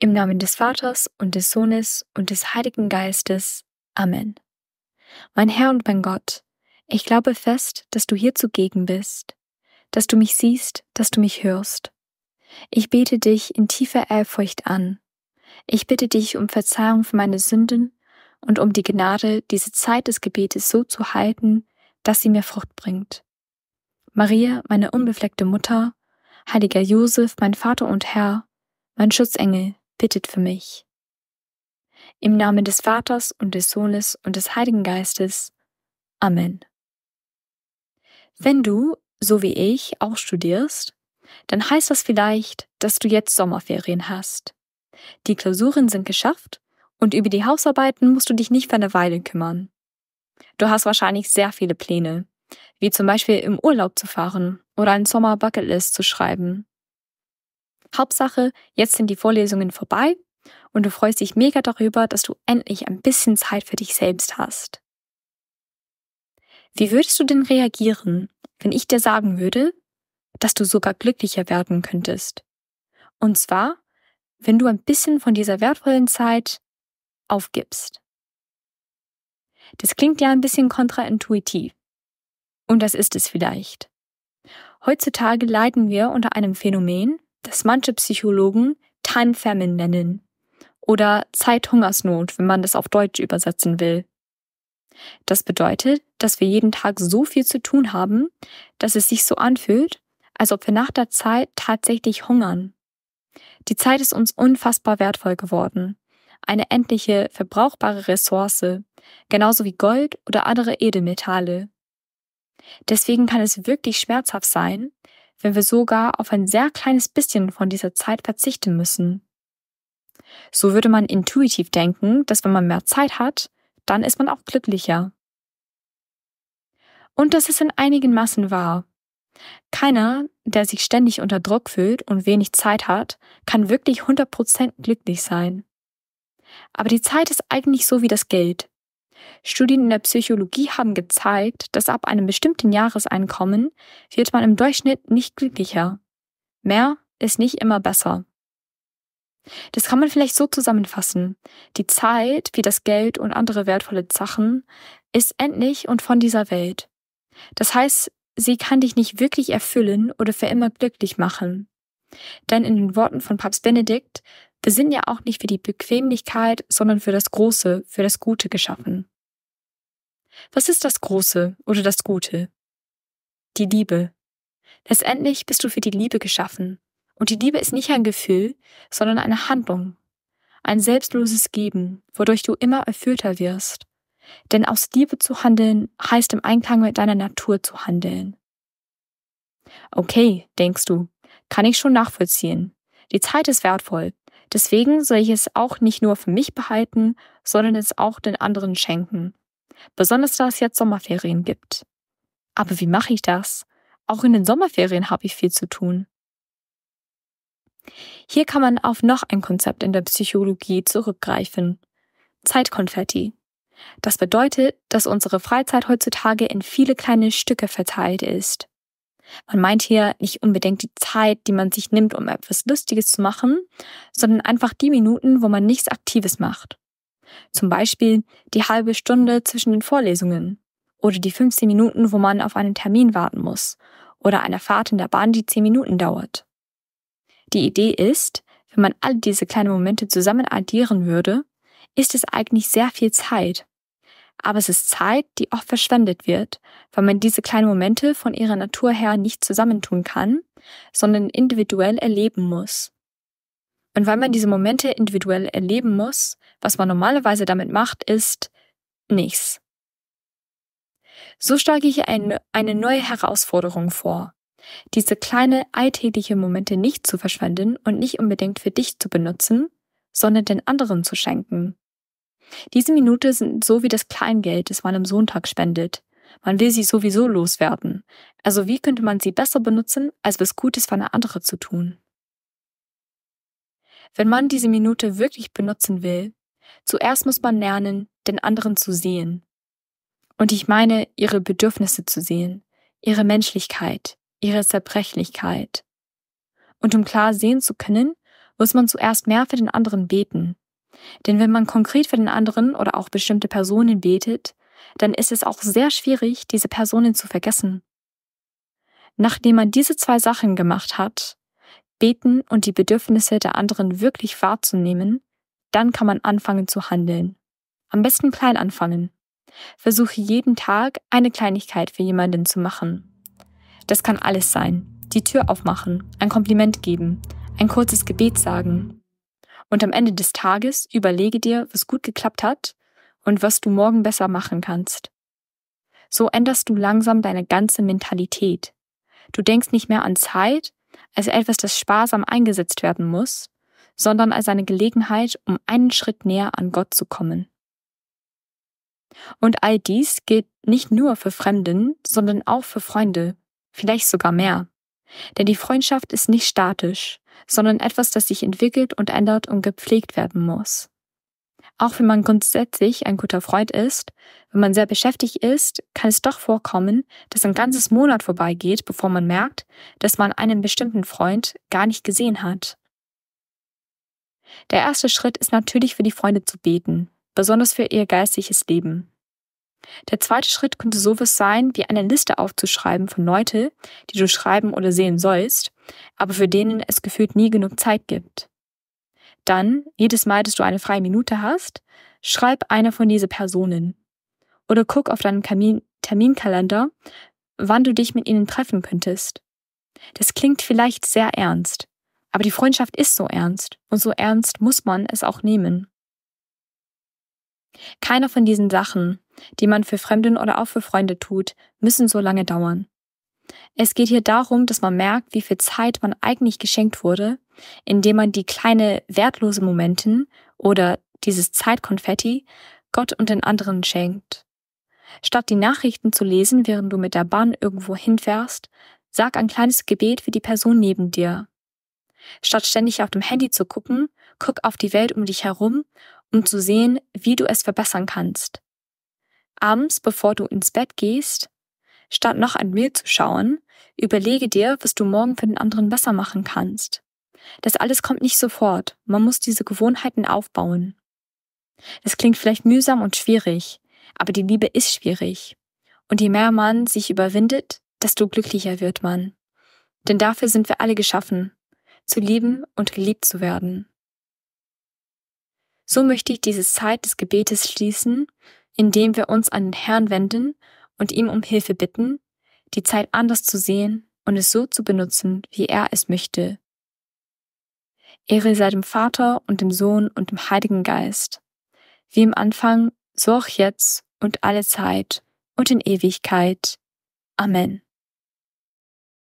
Im Namen des Vaters und des Sohnes und des Heiligen Geistes. Amen. Mein Herr und mein Gott, ich glaube fest, dass du hier zugegen bist, dass du mich siehst, dass du mich hörst. Ich bete dich in tiefer Ehrfurcht an. Ich bitte dich um Verzeihung für meine Sünden und um die Gnade, diese Zeit des Gebetes so zu halten, dass sie mir Frucht bringt. Maria, meine unbefleckte Mutter, heiliger Josef, mein Vater und Herr, mein Schutzengel, bittet für mich. Im Namen des Vaters und des Sohnes und des Heiligen Geistes. Amen. Wenn du, so wie ich, auch studierst, dann heißt das vielleicht, dass du jetzt Sommerferien hast. Die Klausuren sind geschafft und über die Hausarbeiten musst du dich nicht für eine Weile kümmern. Du hast wahrscheinlich sehr viele Pläne, wie zum Beispiel im Urlaub zu fahren oder ein Sommer-Bucketlist zu schreiben Hauptsache, jetzt sind die Vorlesungen vorbei und du freust dich mega darüber, dass du endlich ein bisschen Zeit für dich selbst hast. Wie würdest du denn reagieren, wenn ich dir sagen würde, dass du sogar glücklicher werden könntest? Und zwar, wenn du ein bisschen von dieser wertvollen Zeit aufgibst. Das klingt ja ein bisschen kontraintuitiv. Und das ist es vielleicht. Heutzutage leiden wir unter einem Phänomen, das manche Psychologen Time Famine nennen oder Zeithungersnot, wenn man das auf Deutsch übersetzen will. Das bedeutet, dass wir jeden Tag so viel zu tun haben, dass es sich so anfühlt, als ob wir nach der Zeit tatsächlich hungern. Die Zeit ist uns unfassbar wertvoll geworden. Eine endliche, verbrauchbare Ressource, genauso wie Gold oder andere Edelmetalle. Deswegen kann es wirklich schmerzhaft sein, wenn wir sogar auf ein sehr kleines bisschen von dieser Zeit verzichten müssen. So würde man intuitiv denken, dass wenn man mehr Zeit hat, dann ist man auch glücklicher. Und das ist in einigen Massen wahr. Keiner, der sich ständig unter Druck fühlt und wenig Zeit hat, kann wirklich 100% glücklich sein. Aber die Zeit ist eigentlich so wie das Geld. Studien in der Psychologie haben gezeigt, dass ab einem bestimmten Jahreseinkommen wird man im Durchschnitt nicht glücklicher. Mehr ist nicht immer besser. Das kann man vielleicht so zusammenfassen. Die Zeit, wie das Geld und andere wertvolle Sachen, ist endlich und von dieser Welt. Das heißt, sie kann dich nicht wirklich erfüllen oder für immer glücklich machen. Denn in den Worten von Papst Benedikt, wir sind ja auch nicht für die Bequemlichkeit, sondern für das Große, für das Gute geschaffen. Was ist das Große oder das Gute? Die Liebe. Letztendlich bist du für die Liebe geschaffen. Und die Liebe ist nicht ein Gefühl, sondern eine Handlung. Ein selbstloses Geben, wodurch du immer erfüllter wirst. Denn aus Liebe zu handeln heißt im Einklang mit deiner Natur zu handeln. Okay, denkst du, kann ich schon nachvollziehen. Die Zeit ist wertvoll. Deswegen soll ich es auch nicht nur für mich behalten, sondern es auch den anderen schenken besonders da es jetzt Sommerferien gibt. Aber wie mache ich das? Auch in den Sommerferien habe ich viel zu tun. Hier kann man auf noch ein Konzept in der Psychologie zurückgreifen. Zeitkonfetti. Das bedeutet, dass unsere Freizeit heutzutage in viele kleine Stücke verteilt ist. Man meint hier nicht unbedingt die Zeit, die man sich nimmt, um etwas Lustiges zu machen, sondern einfach die Minuten, wo man nichts Aktives macht. Zum Beispiel die halbe Stunde zwischen den Vorlesungen oder die 15 Minuten, wo man auf einen Termin warten muss oder eine Fahrt in der Bahn, die 10 Minuten dauert. Die Idee ist, wenn man all diese kleinen Momente zusammen addieren würde, ist es eigentlich sehr viel Zeit. Aber es ist Zeit, die oft verschwendet wird, weil man diese kleinen Momente von ihrer Natur her nicht zusammentun kann, sondern individuell erleben muss. Und weil man diese Momente individuell erleben muss, was man normalerweise damit macht, ist nichts. So schlage ich eine, eine neue Herausforderung vor. Diese kleine alltägliche Momente nicht zu verschwenden und nicht unbedingt für dich zu benutzen, sondern den anderen zu schenken. Diese Minute sind so wie das Kleingeld, das man am Sonntag spendet. Man will sie sowieso loswerden. Also wie könnte man sie besser benutzen, als was Gutes für eine andere zu tun? Wenn man diese Minute wirklich benutzen will, zuerst muss man lernen, den anderen zu sehen. Und ich meine, ihre Bedürfnisse zu sehen, ihre Menschlichkeit, ihre Zerbrechlichkeit. Und um klar sehen zu können, muss man zuerst mehr für den anderen beten. Denn wenn man konkret für den anderen oder auch bestimmte Personen betet, dann ist es auch sehr schwierig, diese Personen zu vergessen. Nachdem man diese zwei Sachen gemacht hat, beten und die Bedürfnisse der anderen wirklich wahrzunehmen, dann kann man anfangen zu handeln. Am besten klein anfangen. Versuche jeden Tag eine Kleinigkeit für jemanden zu machen. Das kann alles sein. Die Tür aufmachen, ein Kompliment geben, ein kurzes Gebet sagen. Und am Ende des Tages überlege dir, was gut geklappt hat und was du morgen besser machen kannst. So änderst du langsam deine ganze Mentalität. Du denkst nicht mehr an Zeit, als etwas, das sparsam eingesetzt werden muss, sondern als eine Gelegenheit, um einen Schritt näher an Gott zu kommen. Und all dies gilt nicht nur für Fremden, sondern auch für Freunde, vielleicht sogar mehr. Denn die Freundschaft ist nicht statisch, sondern etwas, das sich entwickelt und ändert und gepflegt werden muss. Auch wenn man grundsätzlich ein guter Freund ist, wenn man sehr beschäftigt ist, kann es doch vorkommen, dass ein ganzes Monat vorbeigeht, bevor man merkt, dass man einen bestimmten Freund gar nicht gesehen hat. Der erste Schritt ist natürlich für die Freunde zu beten, besonders für ihr geistliches Leben. Der zweite Schritt könnte sowas sein, wie eine Liste aufzuschreiben von Leute, die du schreiben oder sehen sollst, aber für denen es gefühlt nie genug Zeit gibt. Dann, jedes Mal, dass du eine freie Minute hast, schreib einer von diesen Personen. Oder guck auf deinen Kamin Terminkalender, wann du dich mit ihnen treffen könntest. Das klingt vielleicht sehr ernst, aber die Freundschaft ist so ernst und so ernst muss man es auch nehmen. Keiner von diesen Sachen, die man für Fremden oder auch für Freunde tut, müssen so lange dauern. Es geht hier darum, dass man merkt, wie viel Zeit man eigentlich geschenkt wurde, indem man die kleine wertlose Momenten oder dieses Zeitkonfetti Gott und den anderen schenkt. Statt die Nachrichten zu lesen, während du mit der Bahn irgendwo hinfährst, sag ein kleines Gebet für die Person neben dir. Statt ständig auf dem Handy zu gucken, guck auf die Welt um dich herum, um zu sehen, wie du es verbessern kannst. Abends, bevor du ins Bett gehst, Statt noch ein Reel zu schauen, überlege dir, was du morgen für den anderen besser machen kannst. Das alles kommt nicht sofort, man muss diese Gewohnheiten aufbauen. Es klingt vielleicht mühsam und schwierig, aber die Liebe ist schwierig. Und je mehr man sich überwindet, desto glücklicher wird man. Denn dafür sind wir alle geschaffen, zu lieben und geliebt zu werden. So möchte ich diese Zeit des Gebetes schließen, indem wir uns an den Herrn wenden und ihm um Hilfe bitten, die Zeit anders zu sehen und es so zu benutzen, wie er es möchte. Ehre sei dem Vater und dem Sohn und dem Heiligen Geist, wie im Anfang, so auch jetzt und alle Zeit und in Ewigkeit. Amen.